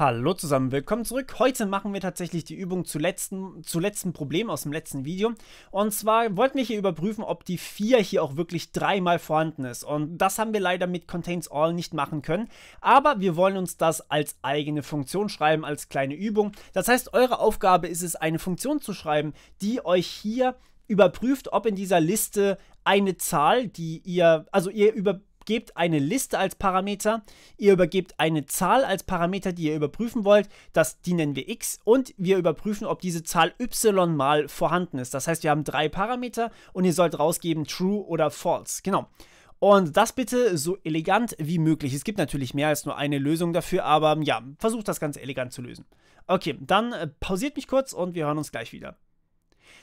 Hallo zusammen, willkommen zurück. Heute machen wir tatsächlich die Übung zu letzten, zu letzten Problem aus dem letzten Video. Und zwar wollten wir hier überprüfen, ob die 4 hier auch wirklich dreimal vorhanden ist. Und das haben wir leider mit Contains All nicht machen können. Aber wir wollen uns das als eigene Funktion schreiben, als kleine Übung. Das heißt, eure Aufgabe ist es, eine Funktion zu schreiben, die euch hier überprüft, ob in dieser Liste eine Zahl, die ihr, also ihr überprüft, gebt eine Liste als Parameter, ihr übergebt eine Zahl als Parameter, die ihr überprüfen wollt, das, die nennen wir x und wir überprüfen, ob diese Zahl y mal vorhanden ist. Das heißt, wir haben drei Parameter und ihr sollt rausgeben true oder false. Genau. Und das bitte so elegant wie möglich. Es gibt natürlich mehr als nur eine Lösung dafür, aber ja, versucht das ganz elegant zu lösen. Okay, dann äh, pausiert mich kurz und wir hören uns gleich wieder.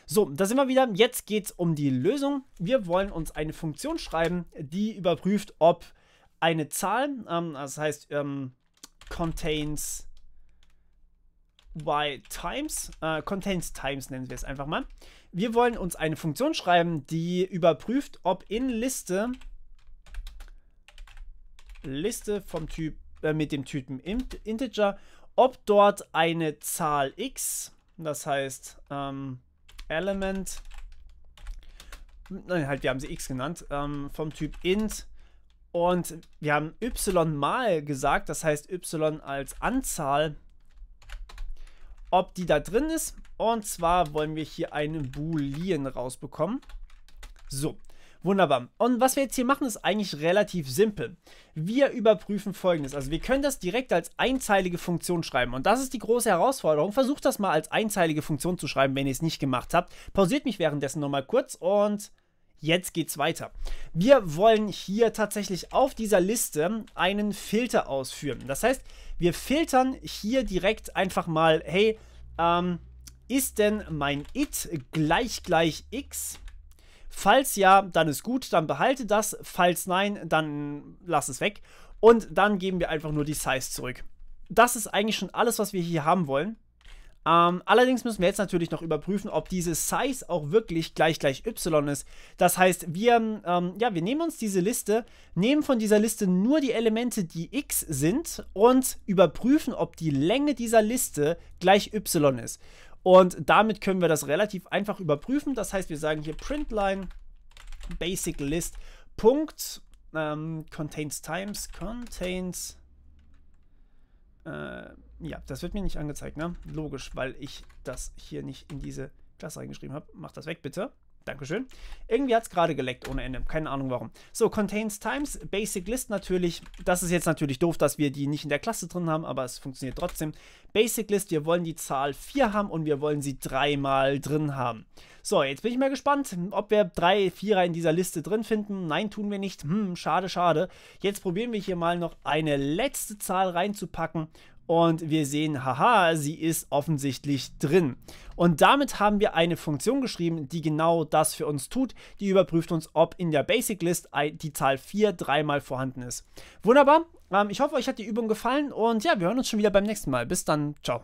So, da sind wir wieder. Jetzt geht es um die Lösung. Wir wollen uns eine Funktion schreiben, die überprüft, ob eine Zahl, ähm, das heißt ähm, contains y times, äh, contains times nennen wir es einfach mal. Wir wollen uns eine Funktion schreiben, die überprüft, ob in Liste Liste vom Typ äh, mit dem Typen int, integer, ob dort eine Zahl x, das heißt ähm, Element, nein, halt, wir haben sie x genannt, ähm, vom Typ int. Und wir haben y mal gesagt, das heißt y als Anzahl, ob die da drin ist. Und zwar wollen wir hier einen Boolean rausbekommen. So, Wunderbar. Und was wir jetzt hier machen, ist eigentlich relativ simpel. Wir überprüfen folgendes. Also wir können das direkt als einzeilige Funktion schreiben. Und das ist die große Herausforderung. Versucht das mal als einzeilige Funktion zu schreiben, wenn ihr es nicht gemacht habt. Pausiert mich währenddessen nochmal kurz und jetzt geht's weiter. Wir wollen hier tatsächlich auf dieser Liste einen Filter ausführen. Das heißt, wir filtern hier direkt einfach mal, hey, ähm, ist denn mein it gleich gleich x? Falls ja, dann ist gut, dann behalte das. Falls nein, dann lass es weg. Und dann geben wir einfach nur die Size zurück. Das ist eigentlich schon alles, was wir hier haben wollen. Ähm, allerdings müssen wir jetzt natürlich noch überprüfen, ob diese Size auch wirklich gleich gleich Y ist. Das heißt, wir, ähm, ja, wir nehmen uns diese Liste, nehmen von dieser Liste nur die Elemente, die X sind und überprüfen, ob die Länge dieser Liste gleich Y ist. Und damit können wir das relativ einfach überprüfen. Das heißt, wir sagen hier Printline Basic List Punkt ähm, contains times contains äh, ja, das wird mir nicht angezeigt, ne? Logisch, weil ich das hier nicht in diese Klasse reingeschrieben habe. Mach das weg, bitte. Dankeschön. Irgendwie hat es gerade geleckt ohne Ende. Keine Ahnung warum. So, contains times, basic list natürlich. Das ist jetzt natürlich doof, dass wir die nicht in der Klasse drin haben, aber es funktioniert trotzdem. Basic list, wir wollen die Zahl 4 haben und wir wollen sie dreimal drin haben. So, jetzt bin ich mal gespannt, ob wir drei Vierer in dieser Liste drin finden. Nein, tun wir nicht. Hm, schade, schade. Jetzt probieren wir hier mal noch eine letzte Zahl reinzupacken und wir sehen, haha, sie ist offensichtlich drin. Und damit haben wir eine Funktion geschrieben, die genau das für uns tut. Die überprüft uns, ob in der Basic List die Zahl 4 dreimal vorhanden ist. Wunderbar. Ähm, ich hoffe, euch hat die Übung gefallen und ja, wir hören uns schon wieder beim nächsten Mal. Bis dann. Ciao.